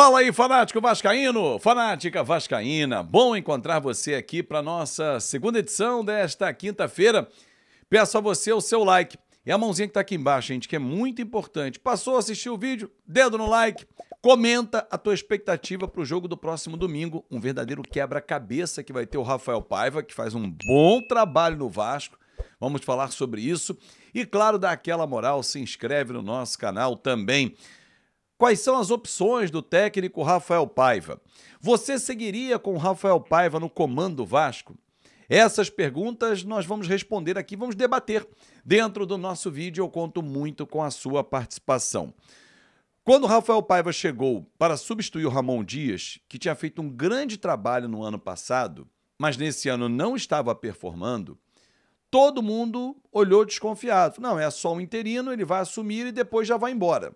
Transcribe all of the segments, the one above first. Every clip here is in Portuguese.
Fala aí, fanático vascaíno, fanática vascaína. Bom encontrar você aqui para nossa segunda edição desta quinta-feira. Peço a você o seu like. e é a mãozinha que está aqui embaixo, gente, que é muito importante. Passou a assistir o vídeo? Dedo no like. Comenta a tua expectativa para o jogo do próximo domingo. Um verdadeiro quebra-cabeça que vai ter o Rafael Paiva, que faz um bom trabalho no Vasco. Vamos falar sobre isso. E, claro, dá aquela moral, se inscreve no nosso canal também. Quais são as opções do técnico Rafael Paiva? Você seguiria com Rafael Paiva no comando Vasco? Essas perguntas nós vamos responder aqui, vamos debater. Dentro do nosso vídeo, eu conto muito com a sua participação. Quando Rafael Paiva chegou para substituir o Ramon Dias, que tinha feito um grande trabalho no ano passado, mas nesse ano não estava performando, todo mundo olhou desconfiado. Não, é só um interino, ele vai assumir e depois já vai embora.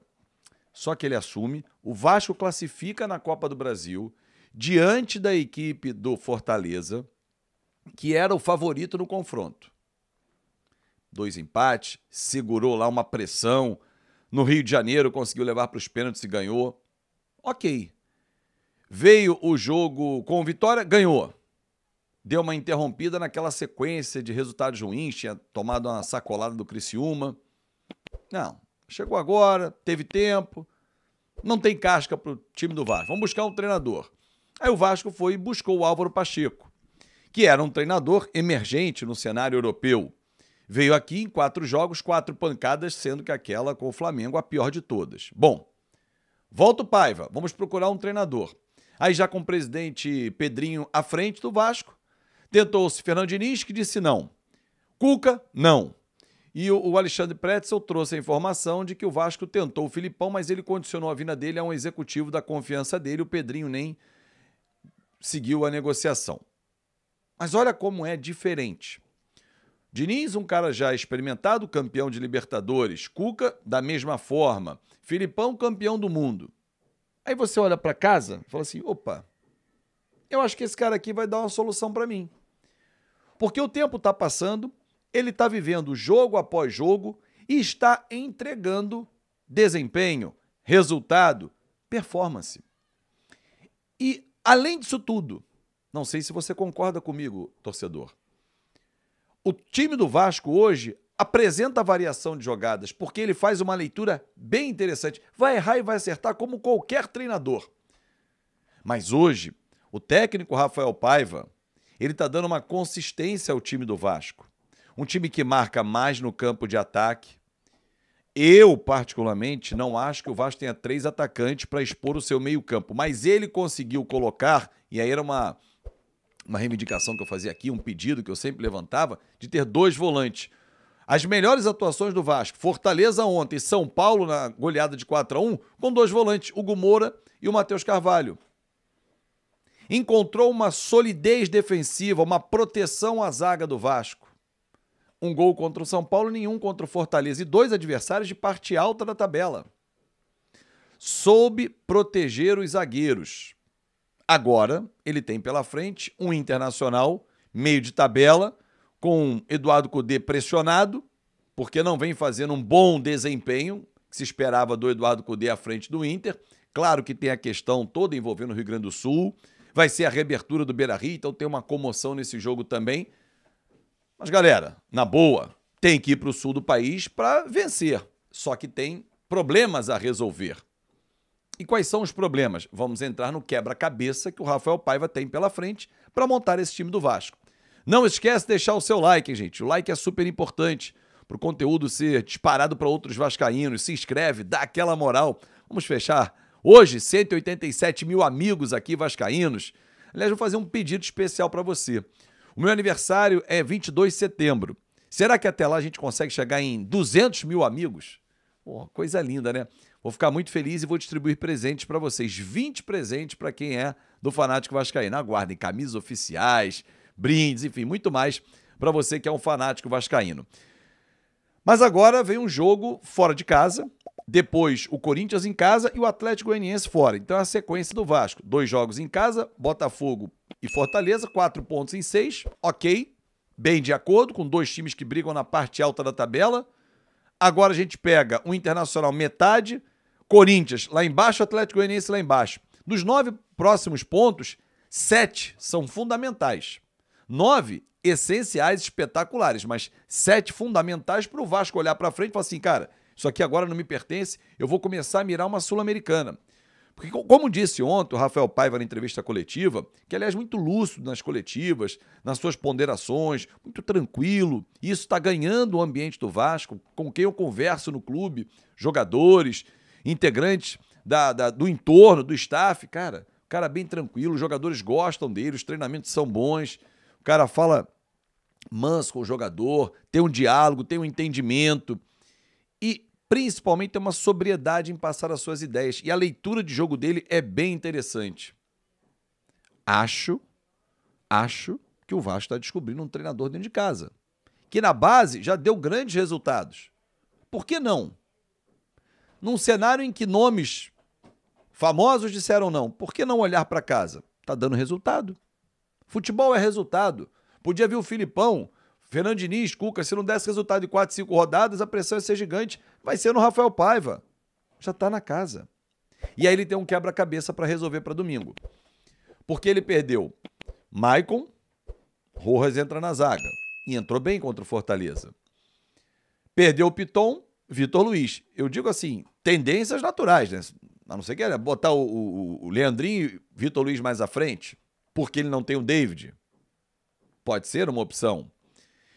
Só que ele assume, o Vasco classifica na Copa do Brasil diante da equipe do Fortaleza, que era o favorito no confronto. Dois empates, segurou lá uma pressão. No Rio de Janeiro conseguiu levar para os pênaltis e ganhou. OK. Veio o jogo com vitória, ganhou deu uma interrompida naquela sequência de resultados ruins, tinha tomado uma sacolada do Criciúma. Não, Chegou agora, teve tempo, não tem casca para o time do Vasco. Vamos buscar um treinador. Aí o Vasco foi e buscou o Álvaro Pacheco, que era um treinador emergente no cenário europeu. Veio aqui em quatro jogos, quatro pancadas, sendo que aquela com o Flamengo a pior de todas. Bom, volta o Paiva, vamos procurar um treinador. Aí já com o presidente Pedrinho à frente do Vasco, tentou-se Fernando Diniz, que disse não. Cuca, não. E o Alexandre Pretzel trouxe a informação de que o Vasco tentou o Filipão, mas ele condicionou a vinda dele a um executivo da confiança dele. O Pedrinho nem seguiu a negociação. Mas olha como é diferente. Diniz, um cara já experimentado, campeão de Libertadores. Cuca, da mesma forma. Filipão, campeão do mundo. Aí você olha para casa e fala assim: opa, eu acho que esse cara aqui vai dar uma solução para mim. Porque o tempo está passando, ele está vivendo jogo após jogo e está entregando desempenho, resultado, performance. E além disso tudo, não sei se você concorda comigo, torcedor. O time do Vasco hoje apresenta variação de jogadas, porque ele faz uma leitura bem interessante. Vai errar e vai acertar como qualquer treinador. Mas hoje, o técnico Rafael Paiva, ele está dando uma consistência ao time do Vasco um time que marca mais no campo de ataque. Eu, particularmente, não acho que o Vasco tenha três atacantes para expor o seu meio-campo, mas ele conseguiu colocar, e aí era uma, uma reivindicação que eu fazia aqui, um pedido que eu sempre levantava, de ter dois volantes. As melhores atuações do Vasco, Fortaleza ontem, São Paulo na goleada de 4 a 1 com dois volantes, Hugo Moura e o Matheus Carvalho. Encontrou uma solidez defensiva, uma proteção à zaga do Vasco um gol contra o São Paulo, nenhum contra o Fortaleza e dois adversários de parte alta da tabela. Soube proteger os zagueiros. Agora ele tem pela frente um internacional, meio de tabela, com Eduardo Cudê pressionado, porque não vem fazendo um bom desempenho que se esperava do Eduardo Cudê à frente do Inter. Claro que tem a questão toda envolvendo o Rio Grande do Sul. Vai ser a reabertura do Beira-Rio, então tem uma comoção nesse jogo também. Mas, galera, na boa, tem que ir para o sul do país para vencer. Só que tem problemas a resolver. E quais são os problemas? Vamos entrar no quebra-cabeça que o Rafael Paiva tem pela frente para montar esse time do Vasco. Não esquece de deixar o seu like, gente. O like é super importante para o conteúdo ser disparado para outros vascaínos. Se inscreve, dá aquela moral. Vamos fechar hoje 187 mil amigos aqui vascaínos. Aliás, vou fazer um pedido especial para você. O meu aniversário é 22 de setembro. Será que até lá a gente consegue chegar em 200 mil amigos? Pô, coisa linda, né? Vou ficar muito feliz e vou distribuir presentes para vocês. 20 presentes para quem é do Fanático Vascaíno. Aguardem camisas oficiais, brindes, enfim, muito mais para você que é um fanático vascaíno. Mas agora vem um jogo fora de casa, depois, o Corinthians em casa e o Atlético Goianiense fora. Então, é a sequência do Vasco. Dois jogos em casa, Botafogo e Fortaleza, quatro pontos em seis, ok. Bem de acordo, com dois times que brigam na parte alta da tabela. Agora a gente pega o Internacional metade, Corinthians lá embaixo, Atlético Goianiense lá embaixo. Dos nove próximos pontos, sete são fundamentais. Nove essenciais, espetaculares, mas sete fundamentais para o Vasco olhar para frente e falar assim, cara, isso aqui agora não me pertence, eu vou começar a mirar uma Sul-Americana. Porque, como disse ontem o Rafael Paiva na entrevista coletiva, que, aliás, muito lúcido nas coletivas, nas suas ponderações, muito tranquilo, isso está ganhando o ambiente do Vasco, com quem eu converso no clube, jogadores, integrantes da, da, do entorno, do staff, cara, cara bem tranquilo, os jogadores gostam dele, os treinamentos são bons, o cara fala manso com o jogador, tem um diálogo, tem um entendimento principalmente tem uma sobriedade em passar as suas ideias. E a leitura de jogo dele é bem interessante. Acho, acho que o Vasco está descobrindo um treinador dentro de casa. Que na base já deu grandes resultados. Por que não? Num cenário em que nomes famosos disseram não, por que não olhar para casa? Tá dando resultado. Futebol é resultado. Podia vir o Filipão Fernando Diniz, Cuca, se não desse resultado de 4, 5 rodadas, a pressão ia ser gigante. Vai ser no Rafael Paiva. Já está na casa. E aí ele tem um quebra-cabeça para resolver para domingo. Porque ele perdeu Maicon, Rojas entra na zaga. E entrou bem contra o Fortaleza. Perdeu o Piton, Vitor Luiz. Eu digo assim, tendências naturais, né? A não ser que era botar o, o, o Leandrinho e Vitor Luiz mais à frente, porque ele não tem o David. Pode ser uma opção.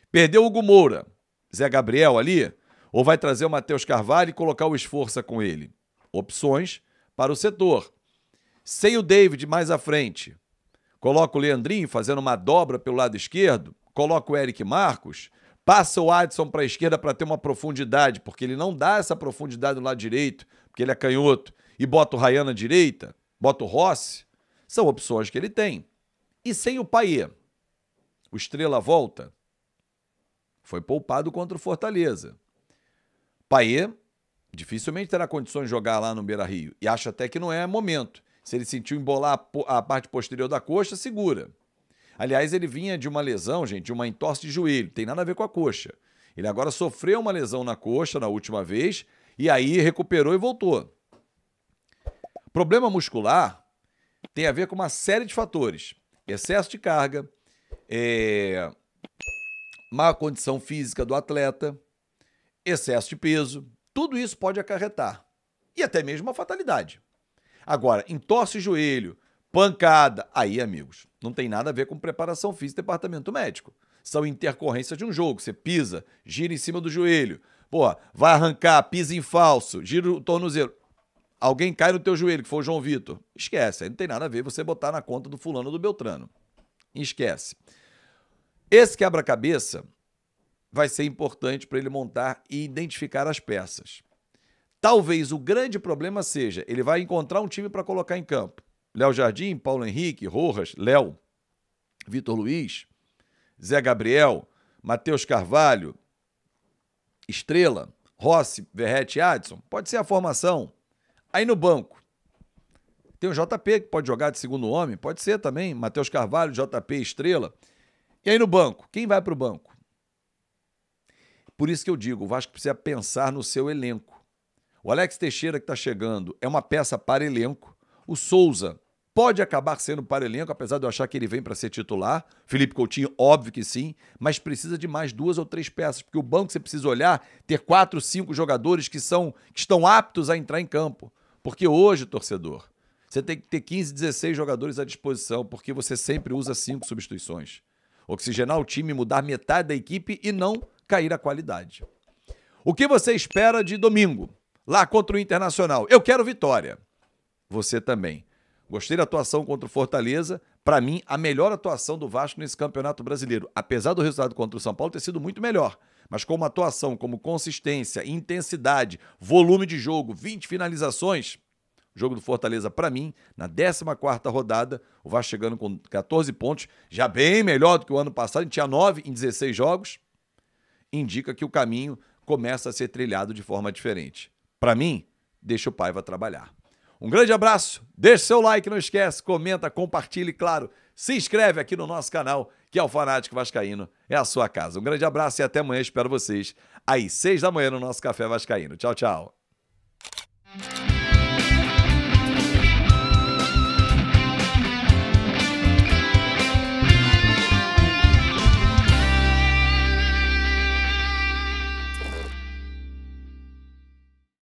Perdeu o Hugo Moura, Zé Gabriel ali, ou vai trazer o Matheus Carvalho e colocar o esforça com ele? Opções para o setor. Sem o David mais à frente, coloca o Leandrinho fazendo uma dobra pelo lado esquerdo, coloca o Eric Marcos, passa o Adson para a esquerda para ter uma profundidade, porque ele não dá essa profundidade no lado direito, porque ele é canhoto, e bota o Rayan na direita, bota o Rossi, são opções que ele tem. E sem o Paier, o Estrela volta? Foi poupado contra o Fortaleza. Paier dificilmente terá condições de jogar lá no Beira Rio. E acha até que não é momento. Se ele sentiu embolar a parte posterior da coxa, segura. Aliás, ele vinha de uma lesão, gente, de uma entorse de joelho. Tem nada a ver com a coxa. Ele agora sofreu uma lesão na coxa na última vez e aí recuperou e voltou. Problema muscular tem a ver com uma série de fatores: excesso de carga, é, má condição física do atleta, excesso de peso, tudo isso pode acarretar. E até mesmo uma fatalidade. Agora, entorce joelho, pancada, aí, amigos, não tem nada a ver com preparação física e departamento médico. São intercorrências de um jogo. Você pisa, gira em cima do joelho, pô, vai arrancar, pisa em falso, gira o tornozelo. Alguém cai no teu joelho, que foi o João Vitor. Esquece, aí não tem nada a ver você botar na conta do fulano do Beltrano. Esquece. Esse quebra-cabeça vai ser importante para ele montar e identificar as peças. Talvez o grande problema seja, ele vai encontrar um time para colocar em campo. Léo Jardim, Paulo Henrique, Rojas, Léo, Vitor Luiz, Zé Gabriel, Matheus Carvalho, Estrela, Rossi, Verrete Adson. Pode ser a formação. Aí no banco, tem o JP, que pode jogar de segundo homem, pode ser também. Matheus Carvalho, JP, Estrela. E aí no banco, quem vai para o banco? Por isso que eu digo, o Vasco precisa pensar no seu elenco. O Alex Teixeira que está chegando é uma peça para elenco. O Souza pode acabar sendo para elenco, apesar de eu achar que ele vem para ser titular. Felipe Coutinho, óbvio que sim, mas precisa de mais duas ou três peças, porque o banco você precisa olhar, ter quatro, cinco jogadores que são que estão aptos a entrar em campo. Porque hoje, torcedor, você tem que ter 15, 16 jogadores à disposição, porque você sempre usa cinco substituições oxigenar o time, mudar metade da equipe e não cair a qualidade. O que você espera de domingo, lá contra o Internacional? Eu quero vitória. Você também. Gostei da atuação contra o Fortaleza. Para mim, a melhor atuação do Vasco nesse Campeonato Brasileiro. Apesar do resultado contra o São Paulo ter sido muito melhor. Mas como atuação, como consistência, intensidade, volume de jogo, 20 finalizações, Jogo do Fortaleza, para mim, na 14 rodada, o Vasco chegando com 14 pontos, já bem melhor do que o ano passado, a gente tinha 9 em 16 jogos, indica que o caminho começa a ser trilhado de forma diferente. Para mim, deixa o Paiva trabalhar. Um grande abraço, deixa seu like, não esquece, comenta, compartilhe, claro, se inscreve aqui no nosso canal, que é o Fanático Vascaíno, é a sua casa. Um grande abraço e até amanhã, espero vocês às seis da manhã no nosso Café Vascaíno. Tchau, tchau.